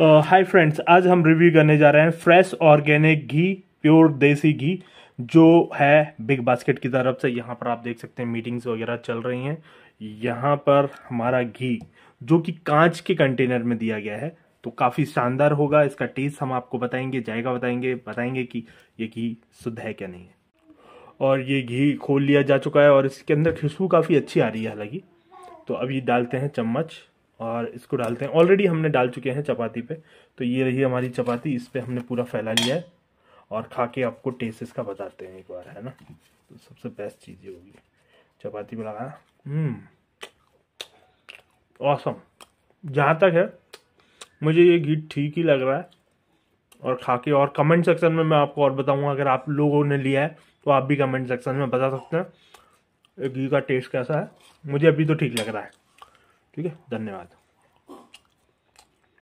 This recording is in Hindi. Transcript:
हाय uh, फ्रेंड्स आज हम रिव्यू करने जा रहे हैं फ्रेश ऑर्गेनिक घी प्योर देसी घी जो है बिग बास्केट की तरफ से यहाँ पर आप देख सकते हैं मीटिंग्स वगैरह चल रही हैं यहाँ पर हमारा घी जो कि कांच के कंटेनर में दिया गया है तो काफ़ी शानदार होगा इसका टेस्ट हम आपको बताएंगे जाएगा बताएंगे बताएंगे कि ये घी शुद्ध है क्या नहीं है और ये घी खोल लिया जा चुका है और इसके अंदर खुशबू काफ़ी अच्छी आ रही है हालांकि तो अभी डालते हैं चम्मच और इसको डालते हैं ऑलरेडी हमने डाल चुके हैं चपाती पे तो ये रही हमारी चपाती इस पर हमने पूरा फैला लिया है और खा के आपको टेस्ट इसका बताते हैं एक बार है ना तो सबसे बेस्ट चीज़ ये होगी चपाती पे लगाया औसम हम्म। जहाँ तक है मुझे ये घी ठीक ही लग रहा है और खा के और कमेंट सेक्शन में मैं आपको और बताऊँगा अगर आप लोगों ने लिया है तो आप भी कमेंट सेक्शन में बता सकते हैं घी का टेस्ट कैसा है मुझे अभी तो ठीक लग रहा है ठीक है धन्यवाद